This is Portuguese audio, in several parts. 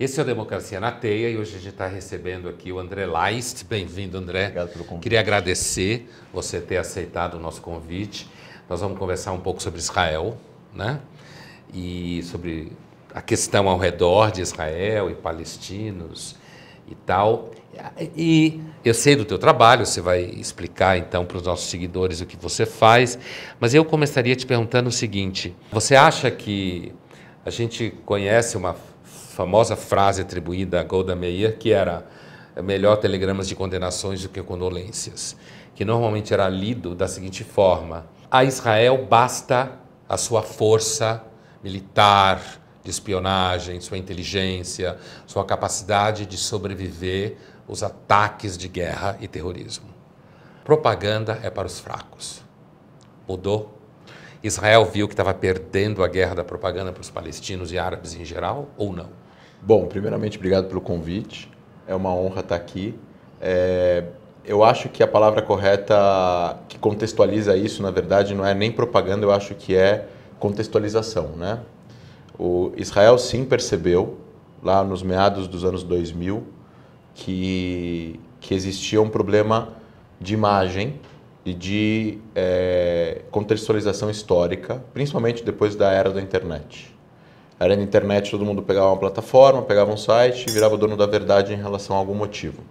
Esse é o Democracia na Teia e hoje a gente está recebendo aqui o André Leist. Bem-vindo, André. Obrigado pelo convite. Queria agradecer você ter aceitado o nosso convite. Nós vamos conversar um pouco sobre Israel, né? E sobre a questão ao redor de Israel e palestinos e tal. E eu sei do teu trabalho, você vai explicar então para os nossos seguidores o que você faz, mas eu começaria te perguntando o seguinte: você acha que a gente conhece uma famosa frase atribuída a Golda Meir, que era é melhor telegramas de condenações do que condolências, que normalmente era lido da seguinte forma: A Israel basta a sua força militar, de espionagem, sua inteligência, sua capacidade de sobreviver os ataques de guerra e terrorismo. Propaganda é para os fracos. Mudou? Israel viu que estava perdendo a guerra da propaganda para os palestinos e árabes em geral ou não? Bom, primeiramente, obrigado pelo convite. É uma honra estar aqui. É, eu acho que a palavra correta que contextualiza isso, na verdade, não é nem propaganda, eu acho que é contextualização. Né? O Israel sim percebeu, lá nos meados dos anos 2000, que, que existia um problema de imagem e de é, contextualização histórica, principalmente depois da era da internet. Era na internet, todo mundo pegava uma plataforma, pegava um site e virava dono da verdade em relação a algum motivo.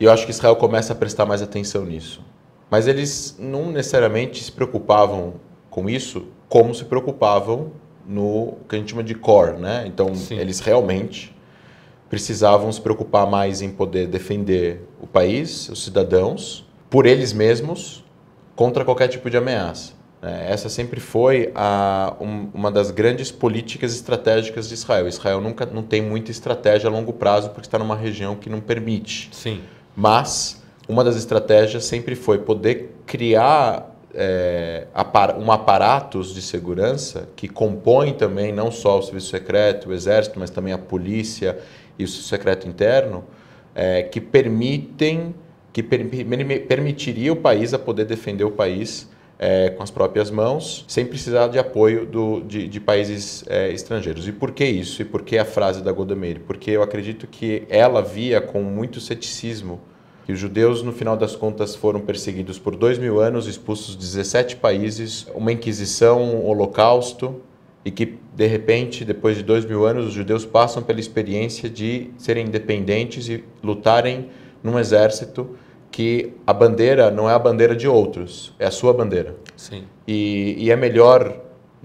E eu acho que Israel começa a prestar mais atenção nisso. Mas eles não necessariamente se preocupavam com isso como se preocupavam no que a gente chama de core, né? Então, Sim. eles realmente precisavam se preocupar mais em poder defender o país, os cidadãos, por eles mesmos, contra qualquer tipo de ameaça. É, essa sempre foi a, um, uma das grandes políticas estratégicas de Israel. Israel nunca não tem muita estratégia a longo prazo porque está numa região que não permite. Sim. Mas uma das estratégias sempre foi poder criar é, um aparato de segurança que compõe também não só o serviço secreto, o exército, mas também a polícia e o secreto interno, é, que permitem que per, permitiria o país a poder defender o país é, com as próprias mãos, sem precisar de apoio do, de, de países é, estrangeiros. E por que isso? E por que a frase da Godomir? Porque eu acredito que ela via com muito ceticismo que os judeus, no final das contas, foram perseguidos por dois mil anos, expulsos de 17 países, uma inquisição, um holocausto, e que, de repente, depois de dois mil anos, os judeus passam pela experiência de serem independentes e lutarem num exército que a bandeira não é a bandeira de outros, é a sua bandeira. Sim. E, e é melhor,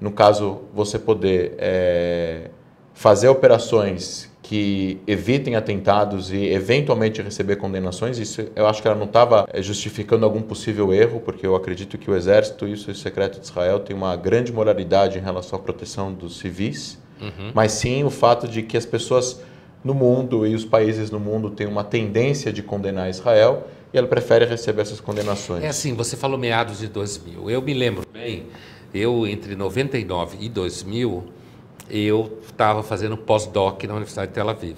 no caso, você poder é, fazer operações que evitem atentados e eventualmente receber condenações. Isso eu acho que ela não estava é, justificando algum possível erro, porque eu acredito que o Exército e o Serviço Secreto de Israel têm uma grande moralidade em relação à proteção dos civis, uhum. mas sim o fato de que as pessoas no mundo e os países no mundo têm uma tendência de condenar Israel e ela prefere receber essas condenações. É assim, você falou meados de 2000. Eu me lembro bem, eu entre 99 e 2000, eu estava fazendo pós-doc na Universidade de Tel Aviv.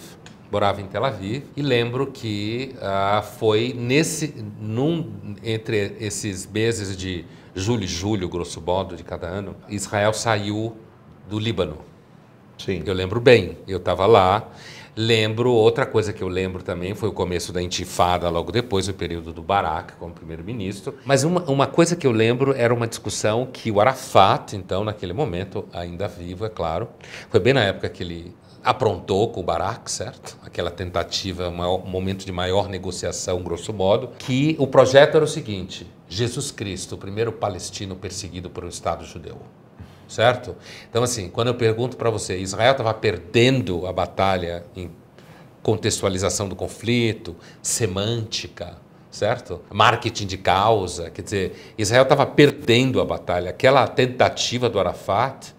Morava em Tel Aviv e lembro que ah, foi nesse, num, entre esses meses de julho e julho, grosso modo, de cada ano, Israel saiu do Líbano. Sim. Eu lembro bem, eu estava lá Lembro, outra coisa que eu lembro também foi o começo da intifada, logo depois, o período do Barak como primeiro-ministro. Mas uma, uma coisa que eu lembro era uma discussão que o Arafat, então, naquele momento, ainda vivo, é claro, foi bem na época que ele aprontou com o Barak, certo? Aquela tentativa, um momento de maior negociação, grosso modo, que o projeto era o seguinte: Jesus Cristo, o primeiro palestino perseguido por um Estado judeu certo? Então, assim, quando eu pergunto para você, Israel estava perdendo a batalha em contextualização do conflito, semântica, certo? Marketing de causa, quer dizer, Israel estava perdendo a batalha. Aquela tentativa do Arafat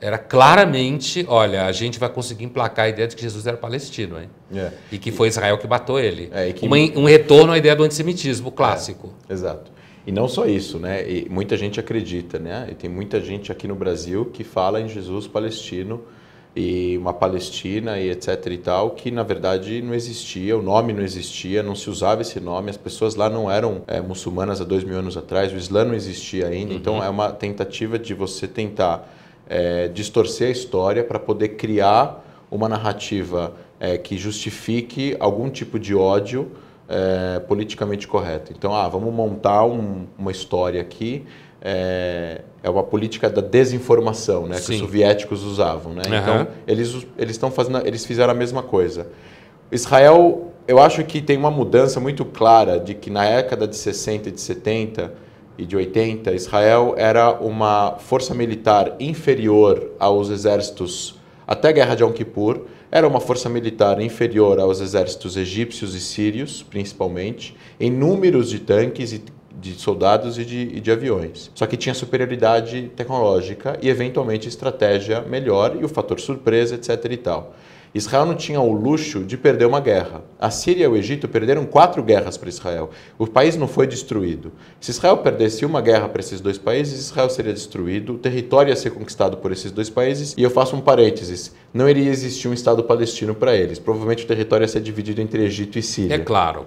era claramente, olha, a gente vai conseguir emplacar a ideia de que Jesus era palestino, hein? É. E que foi Israel que bateu ele. É, que... Um, um retorno à ideia do antissemitismo clássico. É. Exato. E não só isso, né? E muita gente acredita, né? E tem muita gente aqui no Brasil que fala em Jesus palestino e uma Palestina e etc e tal, que na verdade não existia, o nome não existia, não se usava esse nome, as pessoas lá não eram é, muçulmanas há dois mil anos atrás, o Islã não existia ainda, uhum. então é uma tentativa de você tentar é, distorcer a história para poder criar uma narrativa é, que justifique algum tipo de ódio é, politicamente correto. Então, ah, vamos montar um, uma história aqui. É, é, uma política da desinformação, né? Sim. Que os soviéticos usavam, né? Uhum. Então eles eles estão fazendo, eles fizeram a mesma coisa. Israel, eu acho que tem uma mudança muito clara de que na década de 60 e de 70 e de 80, Israel era uma força militar inferior aos exércitos até a Guerra de Yom Kippur, era uma força militar inferior aos exércitos egípcios e sírios, principalmente, em números de tanques e de soldados e de, e de, aviões. Só que tinha superioridade tecnológica e, eventualmente, estratégia melhor e o fator surpresa, etc. e tal. Israel não tinha o luxo de perder uma guerra. A Síria e o Egito perderam quatro guerras para Israel. O país não foi destruído. Se Israel perdesse uma guerra para esses dois países, Israel seria destruído, o território ia ser conquistado por esses dois países. E eu faço um parênteses: não iria existir um Estado palestino para eles. Provavelmente o território ia ser dividido entre Egito e Síria. É claro,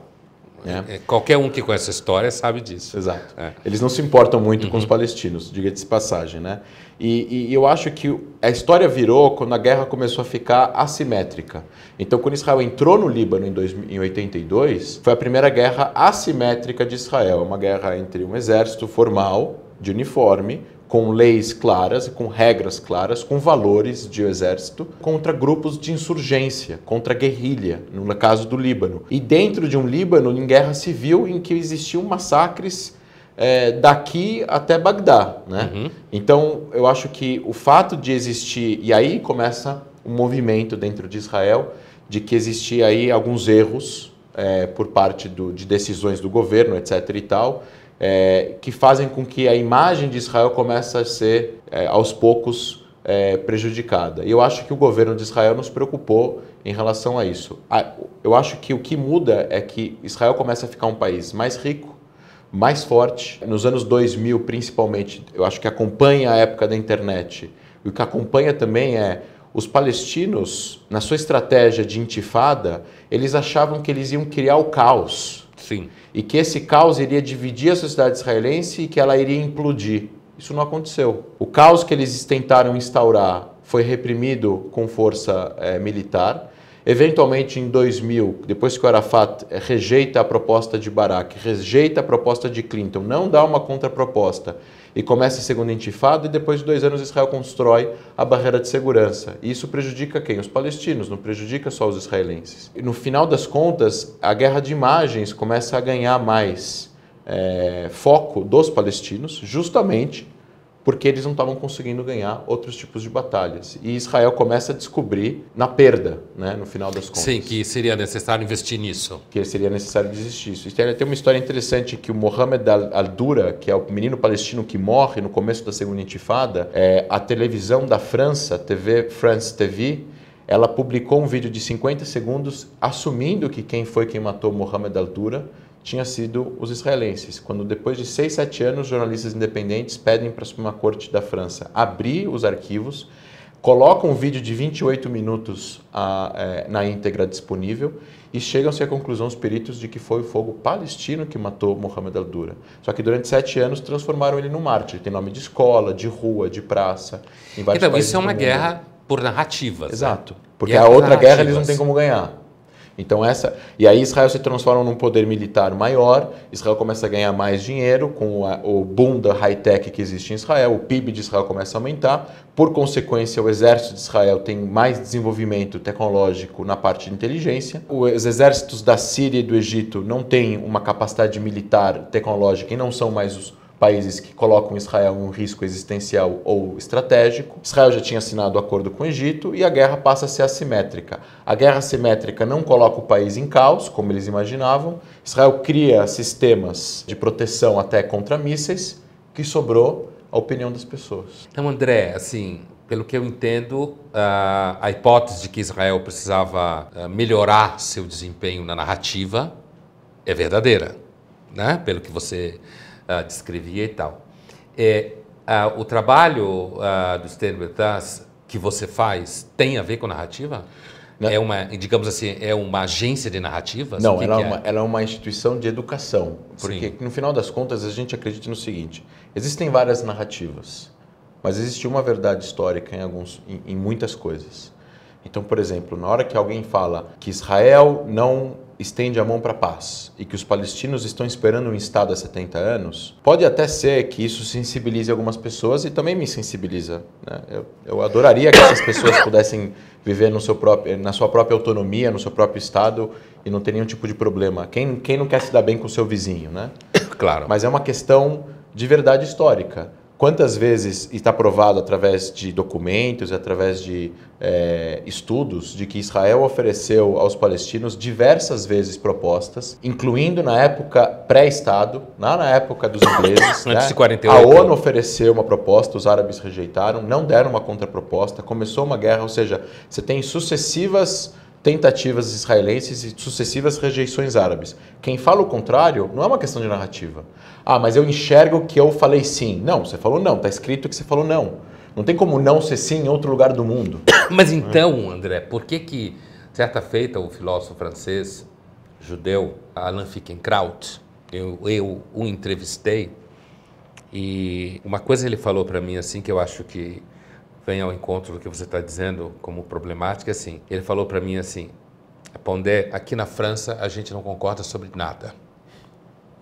é. é. Qualquer um que conhece a história sabe disso. Exato. É. Eles não se importam muito uhum. com os uhum. palestinos, diga-se passagem, né? E, e, eu acho que a história virou quando a guerra começou a ficar assimétrica. Então, quando Israel entrou no Líbano em, dois, em 82, foi a primeira guerra assimétrica de Israel. É uma guerra entre um exército formal, de uniforme, com leis claras, com regras claras, com valores de exército contra grupos de insurgência, contra guerrilha, no caso do Líbano. E dentro de um Líbano em guerra civil em que existiam massacres é, daqui até Bagdá. Né? Uhum. Então eu acho que o fato de existir, e aí começa um movimento dentro de Israel de que existia aí alguns erros é, por parte do, de decisões do governo, etc. e tal, é, que fazem com que a imagem de Israel comece a ser, é, aos poucos, é, prejudicada. E eu acho que o governo de Israel nos preocupou em relação a isso. Eu acho que o que muda é que Israel começa a ficar um país mais rico, mais forte. Nos anos 2000, principalmente, eu acho que acompanha a época da internet. o que acompanha também é os palestinos, na sua estratégia de intifada, eles achavam que eles iam criar o caos Sim. E que esse caos iria dividir a sociedade israelense e que ela iria implodir. Isso não aconteceu. O caos que eles tentaram instaurar foi reprimido com força é, militar. Eventualmente, em 2000, depois que o Arafat eh, rejeita a proposta de Barak, rejeita a proposta de Clinton, não dá uma contraproposta e começa a segunda intifada e depois de dois anos Israel constrói a barreira de segurança. E isso prejudica quem? Os palestinos, não prejudica só os israelenses. E no final das contas, a guerra de imagens começa a ganhar mais é, foco dos palestinos, justamente porque eles não estavam conseguindo ganhar outros tipos de batalhas. E Israel começa a descobrir na perda, né, no final das contas. Sim, que seria necessário investir nisso. Que seria necessário desistir disso. Tem uma história interessante que o Mohamed Al-Dura, que é o menino palestino que morre no começo da Segunda Intifada, é, a televisão da França, TV France TV, ela publicou um vídeo de 50 segundos assumindo que quem foi quem matou Mohamed Al-Dura tinha sido os israelenses, quando depois de seis, sete anos, jornalistas independentes pedem para a Suprema Corte da França abrir os arquivos, colocam um vídeo de 28 minutos a, ah, é, na íntegra disponível e chegam-se à conclusão, os peritos, de que foi o fogo palestino que matou Mohamed Al-Dura. Só que durante sete anos transformaram ele num mártir. Tem nome de escola, de rua, de praça, em vários Então, isso é uma guerra por narrativas. Né? Exato. Né? Porque a outra guerra eles não têm como ganhar. Então essa e aí Israel se transforma num poder militar maior. Israel começa a ganhar mais dinheiro com a, o boom da high tech que existe em Israel. O PIB de Israel começa a aumentar. Por consequência, o exército de Israel tem mais desenvolvimento tecnológico na parte de inteligência. Os exércitos da Síria e do Egito não têm uma capacidade militar tecnológica e não são mais os países que colocam Israel em um risco existencial ou estratégico. Israel já tinha assinado o um acordo com o Egito e a guerra passa a ser assimétrica. A guerra assimétrica não coloca o país em caos, como eles imaginavam. Israel cria sistemas de proteção até contra mísseis, que sobrou a opinião das pessoas. Então, André, assim, pelo que eu entendo, a hipótese de que Israel precisava eh, melhorar seu desempenho na narrativa é verdadeira, né? Pelo que você descrevia e tal. É, o trabalho dos do Stanley Bertas que você faz tem a ver com narrativa? Não. É uma, digamos assim, é uma agência de narrativas? Não, ela é, é? Uma, ela, é? uma, instituição de educação. Porque, Sim. no final das contas, a gente acredita no seguinte: existem várias narrativas, mas existe uma verdade histórica em, alguns, em, em muitas coisas. Então, por exemplo, na hora que alguém fala que Israel não estende a mão para a paz e que os palestinos estão esperando um Estado há 70 anos, pode até ser que isso sensibilize algumas pessoas e também me sensibiliza. Né? Eu, eu, adoraria que essas pessoas pudessem viver no seu próprio, na sua própria autonomia, no seu próprio Estado e não ter nenhum tipo de problema. Quem, quem não quer se dar bem com o seu vizinho, né? Claro. Mas é uma questão de verdade histórica. Quantas vezes está provado através de documentos, através de é, estudos, de que Israel ofereceu aos palestinos diversas vezes propostas, incluindo na época pré-Estado, lá na época dos ingleses. Antes de 48. Né? A ONU ofereceu uma proposta, os árabes rejeitaram, não deram uma contraproposta, começou uma guerra, ou seja, você tem sucessivas tentativas israelenses e sucessivas rejeições árabes. Quem fala o contrário não é uma questão de narrativa. Ah, mas eu enxergo que eu falei sim. Não, você falou não, está escrito que você falou não. Não tem como não ser sim em outro lugar do mundo. Mas então, André, por que que, certa feita, o filósofo francês, judeu, Alain Finkielkraut, eu, eu o entrevistei, e uma coisa ele falou para mim assim que eu acho que vem ao encontro do que você está dizendo como problemática, é assim, ele falou para mim assim, Pondé, aqui na França a gente não concorda sobre nada.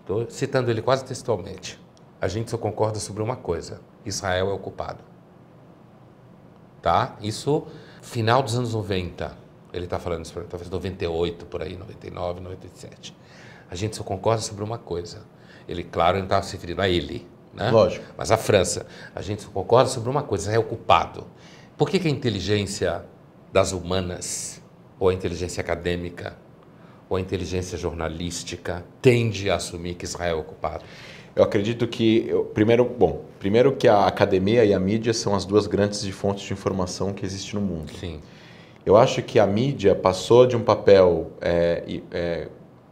Estou citando ele quase textualmente. A gente só concorda sobre uma coisa, Israel é ocupado. Tá? Isso, final dos anos 90, ele está falando isso, talvez 98, por aí, 99, 97. A gente só concorda sobre uma coisa. Ele, claro, não estava se referindo a ele, né? Lógico. Mas a França, a gente concorda sobre uma coisa, é ocupado Por que, que a inteligência das humanas, ou a inteligência acadêmica, ou a inteligência jornalística tende a assumir que Israel é ocupado? Eu acredito que eu, primeiro, bom, primeiro que a academia e a mídia são as duas grandes de fontes de informação que existe no mundo. Sim. Eu acho que a mídia passou de um papel, é, é,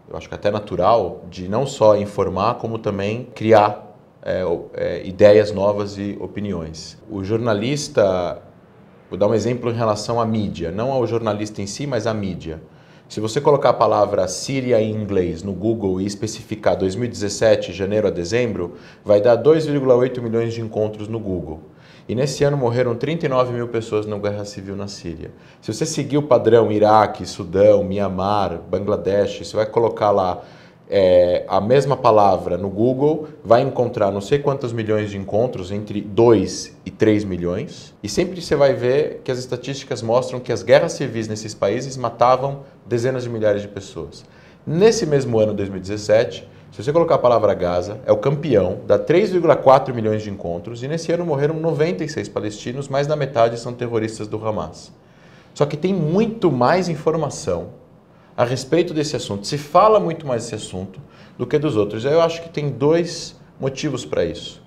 eu acho que até natural, de não só informar como também criar é, é, ideias novas e opiniões. O jornalista, vou dar um exemplo em relação à mídia, não ao jornalista em si, mas à mídia. Se você colocar a palavra Síria em inglês no Google e especificar 2017, janeiro a dezembro, vai dar 2,8 milhões de encontros no Google. E nesse ano morreram 39 mil pessoas na guerra civil na Síria. Se você seguir o padrão Iraque, Sudão, Mianmar, Bangladesh, você vai colocar lá é, a mesma palavra no Google vai encontrar não sei quantos milhões de encontros, entre 2 e 3 milhões, e sempre você vai ver que as estatísticas mostram que as guerras civis nesses países matavam dezenas de milhares de pessoas. Nesse mesmo ano, 2017, se você colocar a palavra Gaza, é o campeão, dá 3,4 milhões de encontros, e nesse ano morreram 96 palestinos, mais da metade são terroristas do Hamas. Só que tem muito mais informação a respeito desse assunto. Se fala muito mais desse assunto do que dos outros. Eu acho que tem dois motivos para isso.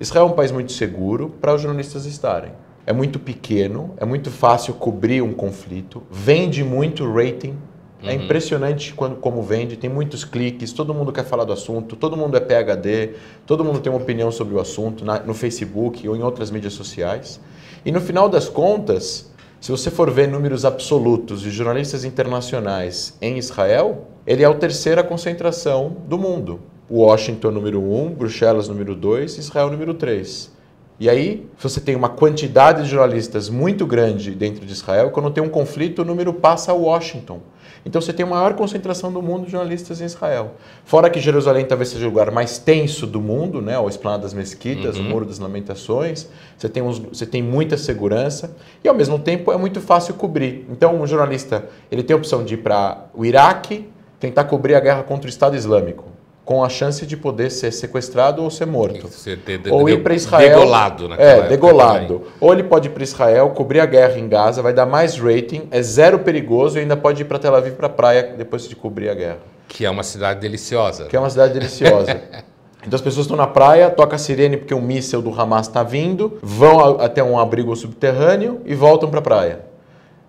Israel é um país muito seguro para os jornalistas estarem. É muito pequeno, é muito fácil cobrir um conflito, vende muito rating. É uhum. impressionante quando, como vende, tem muitos cliques, todo mundo quer falar do assunto, todo mundo é PHD, todo mundo tem uma opinião sobre o assunto na, no Facebook ou em outras mídias sociais. E no final das contas, se você for ver números absolutos de jornalistas internacionais em Israel, ele é o terceira concentração do mundo. Washington número 1, um, Bruxelas número 2, Israel número 3. E aí, você tem uma quantidade de jornalistas muito grande dentro de Israel, quando tem um conflito, o número passa a Washington. Então você tem a maior concentração do mundo de jornalistas em Israel. Fora que Jerusalém talvez seja o lugar mais tenso do mundo, né? O Esplanada das Mesquitas, uhum. o Muro das Lamentações. Você tem, uns, você tem muita segurança e ao mesmo tempo é muito fácil cobrir. Então um jornalista ele tem a opção de ir para o Iraque tentar cobrir a guerra contra o Estado Islâmico com a chance de poder ser sequestrado ou ser morto. De, de, ou ir para Israel. Degolado, né? É, degolado. Ou ele pode ir para Israel, cobrir a guerra em Gaza, vai dar mais rating, é zero perigoso e ainda pode ir para Tel Aviv, para a praia, depois de cobrir a guerra. Que é uma cidade deliciosa. Que é uma cidade deliciosa. Então as pessoas estão na praia, toca a sirene porque um míssel do Hamas está vindo, vão a, até um abrigo subterrâneo e voltam para a praia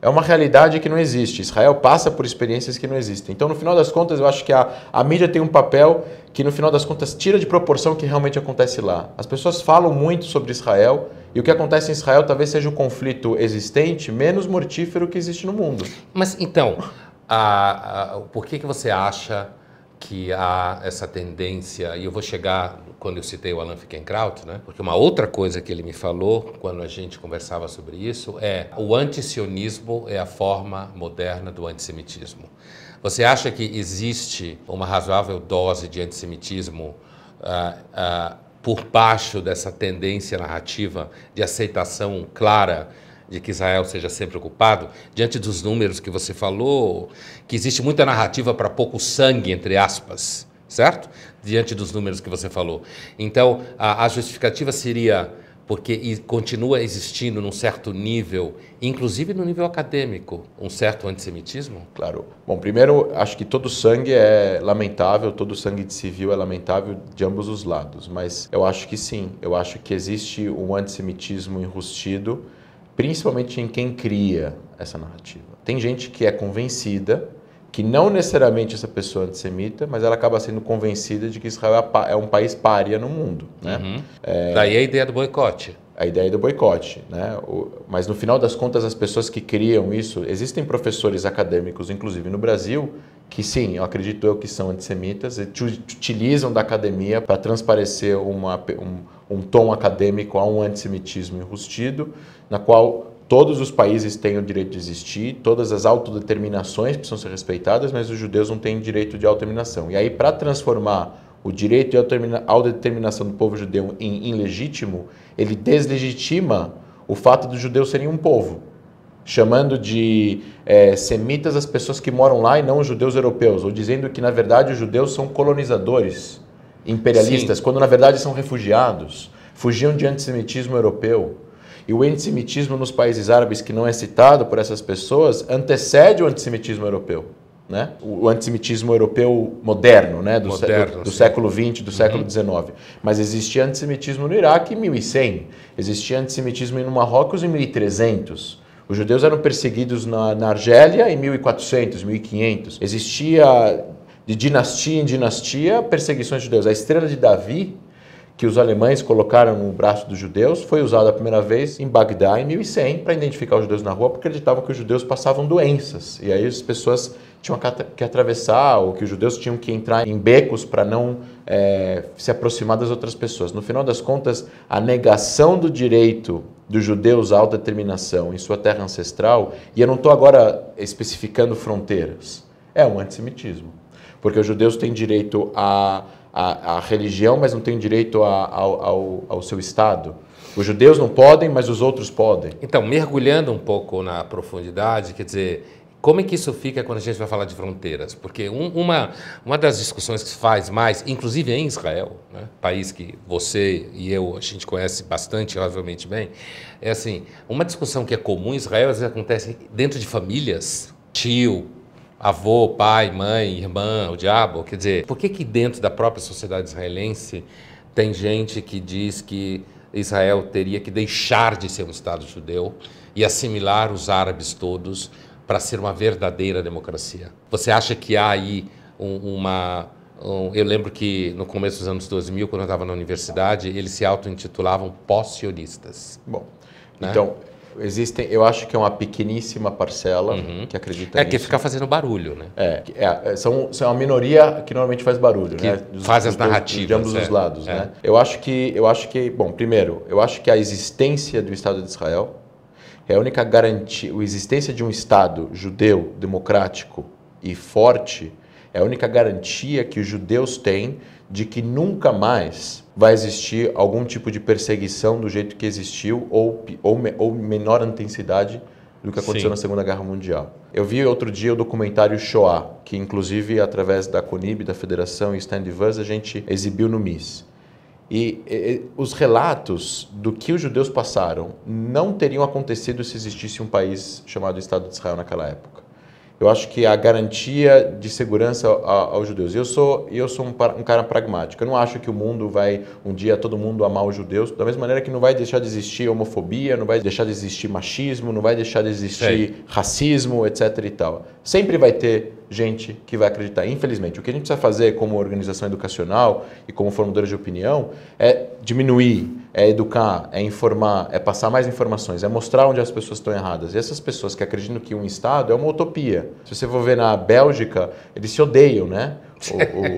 é uma realidade que não existe. Israel passa por experiências que não existem. Então, no final das contas, eu acho que a, a mídia tem um papel que, no final das contas, tira de proporção o que realmente acontece lá. As pessoas falam muito sobre Israel e o que acontece em Israel talvez seja o conflito existente menos mortífero que existe no mundo. Mas então, a, a, por que, que você acha que há essa tendência, e eu vou chegar quando eu citei o Alan Fickenkraut, né? porque uma outra coisa que ele me falou quando a gente conversava sobre isso é o antisionismo é a forma moderna do antissemitismo. Você acha que existe uma razoável dose de antissemitismo uh, uh, por baixo dessa tendência narrativa de aceitação clara de que Israel seja sempre ocupado, diante dos números que você falou, que existe muita narrativa para pouco sangue, entre aspas, certo? Diante dos números que você falou. Então, a, a justificativa seria porque continua existindo num certo nível, inclusive no nível acadêmico, um certo antissemitismo? Claro. Bom, primeiro, acho que todo sangue é lamentável, todo sangue de civil é lamentável de ambos os lados, mas eu acho que sim, eu acho que existe um antissemitismo enrustido principalmente em quem cria essa narrativa. Tem gente que é convencida, que não necessariamente essa pessoa é antissemita, mas ela acaba sendo convencida de que Israel é, é um país pária no mundo. Né? Uhum. É... Daí a ideia do boicote a ideia do boicote. Né? O, mas no final das contas, as pessoas que criam isso, existem professores acadêmicos, inclusive no Brasil, que sim, eu acredito eu que são antissemitas e utilizam da academia para transparecer uma, um, um tom acadêmico a um antissemitismo enrustido, na qual todos os países têm o direito de existir, todas as autodeterminações precisam ser respeitadas, mas os judeus não têm direito de autodeterminação. E aí, para transformar o direito à determinação do povo judeu em ilegítimo, ele deslegitima o fato dos judeus serem um povo, chamando de é, semitas as pessoas que moram lá e não os judeus europeus, ou dizendo que, na verdade, os judeus são colonizadores, imperialistas, Sim. quando, na verdade, são refugiados, fugiam de antissemitismo europeu. E o antissemitismo nos países árabes, que não é citado por essas pessoas, antecede o antissemitismo europeu né? o antissemitismo europeu moderno, né? do, moderno, do, do século XX, do uhum. século XIX. Mas existia antissemitismo no Iraque em 1100, existia antissemitismo no Marrocos em 1300. Os judeus eram perseguidos na, na Argélia em 1400, 1500. Existia de dinastia em dinastia perseguições de judeus. A estrela de Davi, que os alemães colocaram no braço dos judeus foi usada a primeira vez em Bagdá em 1100 para identificar os judeus na rua, porque acreditavam que os judeus passavam doenças. E aí as pessoas tinham que atravessar, ou que os judeus tinham que entrar em becos para não é, se aproximar das outras pessoas. No final das contas, a negação do direito dos judeus à autodeterminação em sua terra ancestral, e eu não estou agora especificando fronteiras, é um antissemitismo. Porque os judeus têm direito à, à, à religião, mas não têm direito a, ao, ao, ao seu Estado. Os judeus não podem, mas os outros podem. Então, mergulhando um pouco na profundidade, quer dizer, como é que isso fica quando a gente vai falar de fronteiras? Porque um, uma, uma das discussões que se faz mais, inclusive em Israel, né, país que você e eu, a gente conhece bastante, relativamente bem, é assim, uma discussão que é comum em Israel, às vezes acontece dentro de famílias, tio, avô, pai, mãe, irmã, o diabo, quer dizer, por que que dentro da própria sociedade israelense tem gente que diz que Israel teria que deixar de ser um Estado judeu e assimilar os árabes todos para ser uma verdadeira democracia? Você acha que há aí um, uma. Um, eu lembro que no começo dos anos 2000, quando eu estava na universidade, eles se auto-intitulavam pós-sionistas. Bom, né? então, existem, eu acho que é uma pequeníssima parcela uhum. que acredita é, nisso. É que fica fazendo barulho, né? É, é, é, são, são uma minoria que normalmente faz barulho, que né? Dos, faz as narrativas. De ambos é, os lados, é. né? Eu acho que, eu acho que, bom, primeiro, eu acho que a existência do Estado de Israel é a única garantia, a existência de um Estado judeu, democrático e forte é a única garantia que os judeus têm de que nunca mais vai existir algum tipo de perseguição do jeito que existiu ou, ou, ou menor intensidade do que aconteceu Sim. na Segunda Guerra Mundial. Eu vi outro dia o documentário Shoah, que inclusive através da CONIB, da Federação e Stand a gente exibiu no MIS. E, e, os relatos do que os judeus passaram não teriam acontecido se existisse um país chamado Estado de Israel naquela época eu acho que a garantia de segurança aos judeus. Eu sou, eu sou um, um, cara pragmático. Eu não acho que o mundo vai, um dia, todo mundo amar os judeus. Da mesma maneira que não vai deixar de existir homofobia, não vai deixar de existir machismo, não vai deixar de existir racismo, etc. e tal. Sempre vai ter gente que vai acreditar. Infelizmente, o que a gente precisa fazer como organização educacional e como formadora de opinião é diminuir é educar, é informar, é passar mais informações, é mostrar onde as pessoas estão erradas. E essas pessoas que acreditam que um Estado é uma utopia. Se você for ver na Bélgica, eles se odeiam, né?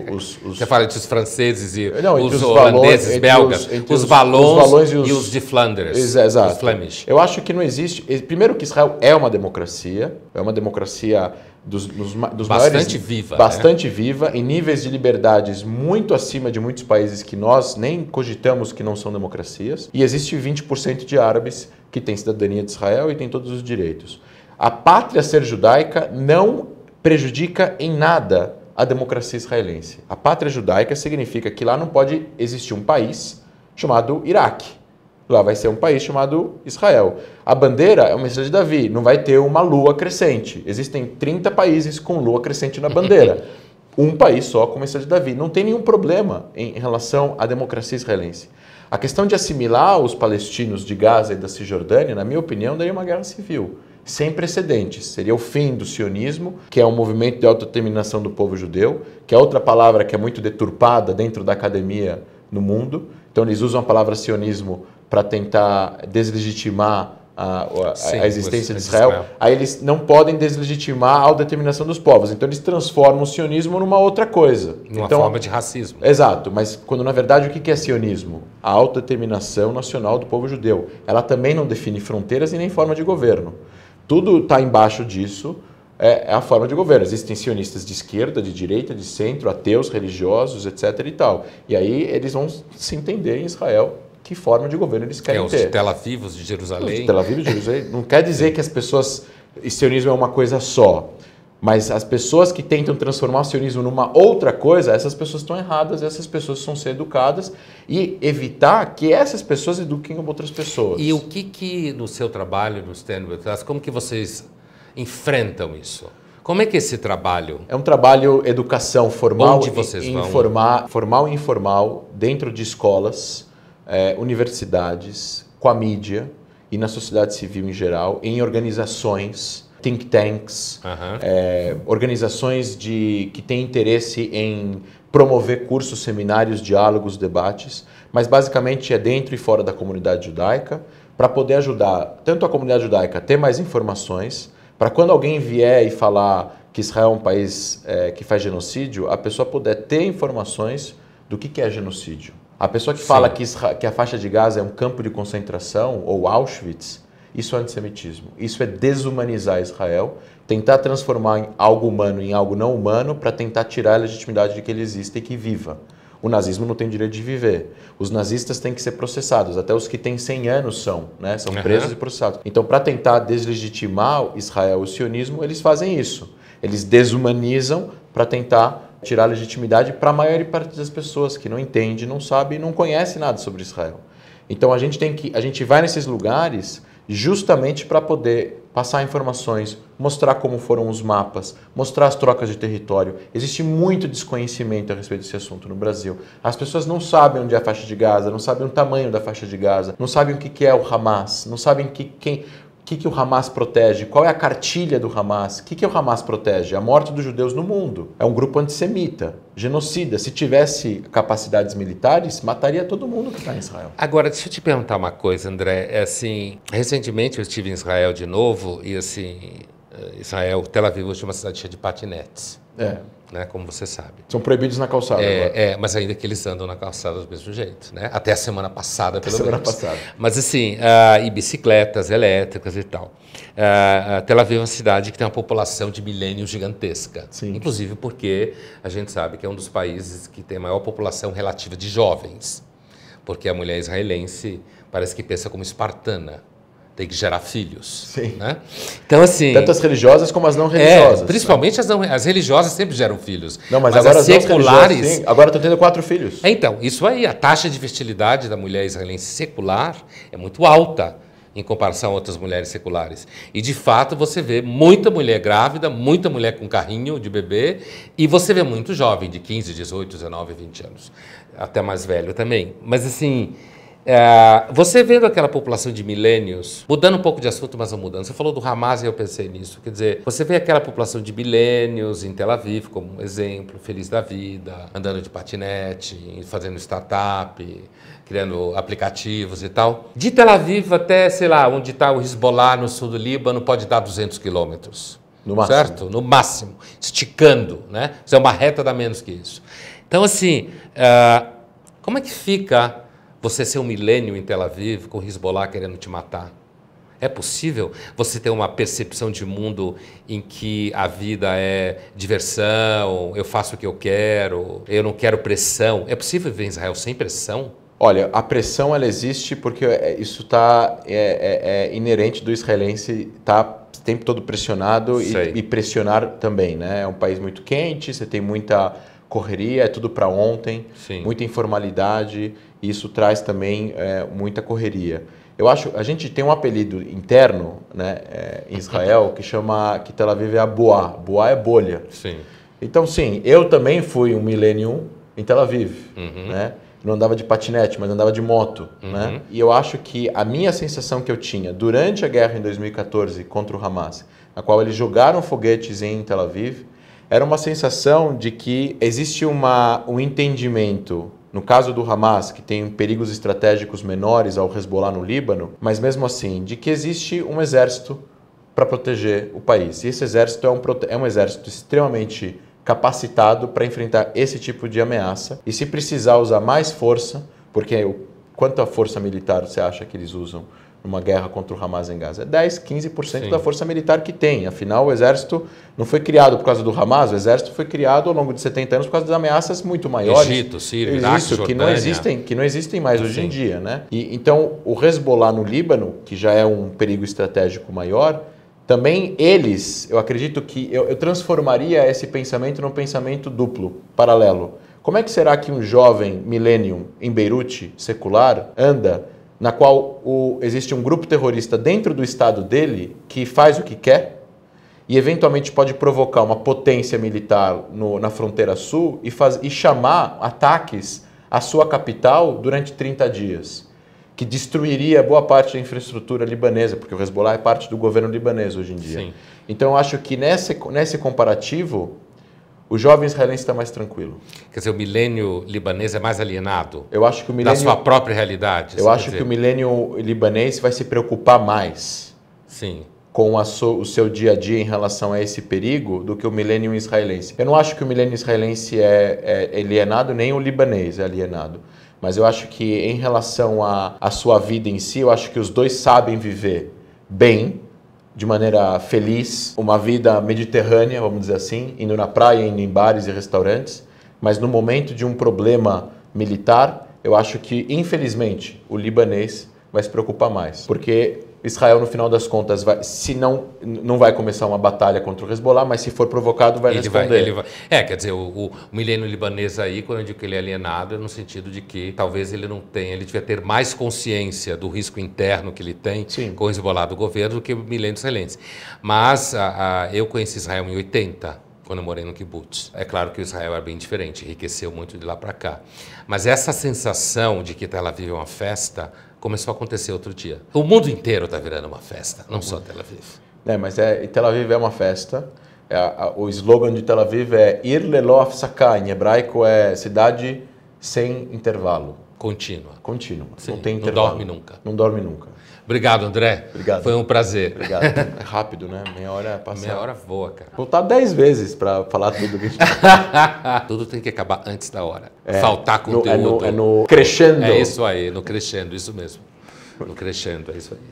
O, o, os, os... Você fala entre os franceses e Não, os, os, holandeses, belgas, os, os, os e, os... e os de Flandres, exato. os Flemish. Eu acho que não existe... Primeiro que Israel é uma democracia, é uma democracia dos, dos, dos bastante maiores, viva. Né? Bastante né? viva, em níveis de liberdades muito acima de muitos países que nós nem cogitamos que não são democracias. E existe 20% de árabes que têm cidadania de Israel e têm todos os direitos. A pátria ser judaica não prejudica em nada a democracia israelense. A pátria judaica significa que lá não pode existir um país chamado Iraque Lá vai ser um país chamado Israel. A bandeira é uma estrela de Davi, não vai ter uma lua crescente. Existem 30 países com lua crescente na bandeira. um país só com uma estrela de Davi. Não tem nenhum problema em relação à democracia israelense. A questão de assimilar os palestinos de Gaza e da Cisjordânia, na minha opinião, daria uma guerra civil sem precedentes. Seria o fim do sionismo, que é um movimento de autodeterminação do povo judeu, que é outra palavra que é muito deturpada dentro da academia no mundo. Então eles usam a palavra sionismo para tentar deslegitimar a, a, Sim, a existência de Israel, Israel, aí eles não podem deslegitimar a determinação dos povos. Então eles transformam o sionismo numa outra coisa. Uma então, forma de racismo. Exato, mas quando na verdade o que é sionismo? A autodeterminação nacional do povo judeu. Ela também não define fronteiras e nem forma de governo. Tudo está embaixo disso, é, é, a forma de governo. Existem sionistas de esquerda, de direita, de centro, ateus, religiosos, etc. e tal. E aí eles vão se entender em Israel que forma de governo eles querem é, os ter. Os de Jerusalém. Os Tel de Jerusalém. Não quer dizer Sim. que as pessoas. Sionismo é uma coisa só. Mas as pessoas que tentam transformar o sionismo numa outra coisa, essas pessoas estão erradas, essas pessoas são ser educadas e evitar que essas pessoas eduquem outras pessoas. E o que que no seu trabalho no Stanwood, como que vocês enfrentam isso? Como é que esse trabalho? É um trabalho educação formal e informal, formal e informal dentro de escolas é, universidades, com a mídia e na sociedade civil em geral, em organizações, think tanks, uhum. é, organizações de, que têm interesse em promover cursos, seminários, diálogos, debates, mas basicamente é dentro e fora da comunidade judaica, para poder ajudar tanto a comunidade judaica a ter mais informações, para quando alguém vier e falar que Israel é um país é, que faz genocídio, a pessoa puder ter informações do que, que é genocídio a pessoa que Sim. fala que, que a faixa de Gaza é um campo de concentração ou Auschwitz, isso é antissemitismo. Isso é desumanizar Israel, tentar transformar algo humano em algo não humano para tentar tirar a legitimidade de que ele exista e que viva. O nazismo não tem direito de viver. Os nazistas têm que ser processados, até os que têm 100 anos são, né? São presos uhum. e processados. Então, para tentar deslegitimar Israel e o sionismo, eles fazem isso. Eles desumanizam para tentar tirar legitimidade para a maior parte das pessoas que não entende, não sabe não conhece nada sobre Israel. Então a gente tem que a gente vai nesses lugares justamente para poder passar informações, mostrar como foram os mapas, mostrar as trocas de território. Existe muito desconhecimento a respeito desse assunto no Brasil. As pessoas não sabem onde é a faixa de Gaza, não sabem o tamanho da faixa de Gaza, não sabem o que é o Hamas, não sabem que, quem, o que, que o Hamas protege? Qual é a cartilha do Hamas? O que, que o Hamas protege? A morte dos judeus no mundo. É um grupo antissemita, genocida. Se tivesse capacidades militares, mataria todo mundo que está em Israel. Agora, deixa eu te perguntar uma coisa, André. É assim, recentemente eu estive em Israel de novo e assim, eh, Israel, Tel Aviv, hoje é uma cidade cheia de patinetes. É né, como você sabe. São proibidos na calçada. É, agora. é mas ainda que eles andam na calçada do mesmo jeito, né? Até a semana passada, pelo Até menos. Semana passada. Mas assim, uh, e bicicletas elétricas e tal. Uh, Tel Aviv é uma cidade que tem uma população de milênios gigantesca. Sim. Inclusive porque a gente sabe que é um dos países que tem maior população relativa de jovens. Porque a mulher israelense parece que pensa como espartana tem que gerar filhos. Sim. Né? Então, assim. Tanto as religiosas como as não é, religiosas. É, principalmente né? as, não, as religiosas sempre geram filhos. Não, mas, mas agora as, seculares. Sim, agora estão tendo quatro filhos. É, então, isso aí, a taxa de fertilidade da mulher israelense secular é muito alta em comparação a outras mulheres seculares. E de fato você vê muita mulher grávida, muita mulher com carrinho de bebê, e você vê muito jovem, de 15, 18, 19, 20 anos, até mais velho também. Mas assim, é, você vendo aquela população de milênios, mudando um pouco de assunto, mas não mudando, você falou do Hamas e eu pensei nisso. Quer dizer, você vê aquela população de milênios em Tel Aviv como um exemplo, feliz da vida, andando de patinete, fazendo startup, criando aplicativos e tal. De Tel Aviv até, sei lá, onde está o Hezbollah no sul do Líbano, pode dar 200 quilômetros. No máximo. Certo? No máximo. Esticando, né? Isso é uma reta dá menos que isso. Então, assim, uh, como é que fica você ser um milênio em Tel Aviv com Hezbollah querendo te matar? É possível você ter uma percepção de mundo em que a vida é diversão, eu faço o que eu quero, eu não quero pressão? É possível viver em Israel sem pressão? Olha, a pressão ela existe porque é, isso tá, é, é, é inerente do israelense estar tá o tempo todo pressionado e, e, pressionar também. Né? É um país muito quente, você tem muita correria, é tudo para ontem, Sim. muita informalidade, e isso traz também é, muita correria. Eu acho, a gente tem um apelido interno, né, é, em Israel, que chama, que Tel Aviv é a Boa, Boa é bolha. Sim. Então, sim, eu também fui um millennium em Tel Aviv, uhum. né? Não andava de patinete, mas andava de moto, né? uhum. né? E eu acho que a minha sensação que eu tinha durante a guerra em 2014 contra o Hamas, na qual eles jogaram foguetes em Tel Aviv, era uma sensação de que existe uma, um entendimento no caso do Hamas, que tem perigos estratégicos menores ao resbolar no Líbano, mas mesmo assim, de que existe um exército para proteger o país. E esse exército é um, é um exército extremamente capacitado para enfrentar esse tipo de ameaça. E se precisar usar mais força, porque quanto à força militar você acha que eles usam numa guerra contra o Hamas em Gaza. É 10, 15% Sim. da força militar que tem. Afinal, o exército não foi criado por causa do Hamas, o exército foi criado ao longo de 70 anos por causa das ameaças muito maiores. Egito, Síria, Iraque, Isso, que não existem, que não existem mais Sim. hoje em dia, né? E então o Hezbollah no Líbano, que já é um perigo estratégico maior, também eles, eu acredito que eu, eu transformaria esse pensamento num pensamento duplo, paralelo. Como é que será que um jovem millennium em Beirute, secular, anda na qual o, existe um grupo terrorista dentro do estado dele que faz o que quer e eventualmente pode provocar uma potência militar no, na fronteira sul e, faz, e chamar ataques à sua capital durante 30 dias, que destruiria boa parte da infraestrutura libanesa, porque o Hezbollah é parte do governo libanês hoje em dia. Sim. Então, eu acho que nesse, nesse comparativo, o jovem israelense está mais tranquilo. Quer dizer, o milênio libanês é mais alienado? Eu acho que o milênio... Da sua própria realidade? Eu assim, acho dizer. que o milênio libanês vai se preocupar mais Sim. com so, o seu dia a dia em relação a esse perigo do que o milênio israelense. Eu não acho que o milênio israelense é, é alienado, nem o libanês é alienado. Mas eu acho que em relação à sua vida em si, eu acho que os dois sabem viver bem de maneira feliz, uma vida mediterrânea, vamos dizer assim, indo na praia, indo em bares e restaurantes, mas no momento de um problema militar, eu acho que, infelizmente, o libanês vai se preocupar mais, porque Israel, no final das contas, vai, se não, não vai começar uma batalha contra o Hezbollah, mas se for provocado, vai ele responder. Vai, ele vai. É, quer dizer, o, o, o milênio libanês aí, quando eu digo que ele é alienado, é no sentido de que talvez ele não tenha, ele devia ter mais consciência do risco interno que ele tem Sim. com o Hezbollah do governo do que o milênio excelente. Mas a, a, eu conheci Israel em 80, quando eu morei no kibbutz. É claro que o Israel é bem diferente, enriqueceu muito de lá para cá. Mas essa sensação de que ela vive é uma festa começou a acontecer outro dia. O mundo inteiro está virando uma festa, não só Tel Aviv. É, mas é, Tel Aviv é uma festa. É, a, o slogan de Tel Aviv é Ir Leló Afsaká, em hebraico é cidade sem intervalo. Contínua. Contínua. Sim, não tem intervalo. Não dorme nunca. Não dorme nunca. Obrigado, André. Obrigado. Foi um prazer. Obrigado. É rápido, né? Meia hora é passa. Meia hora voa, cara. Voltar dez vezes para falar tudo que a gente Tudo tem que acabar antes da hora. É, Faltar conteúdo. No, é, no, é no crescendo. É isso aí, no crescendo, isso mesmo. No crescendo, é isso aí.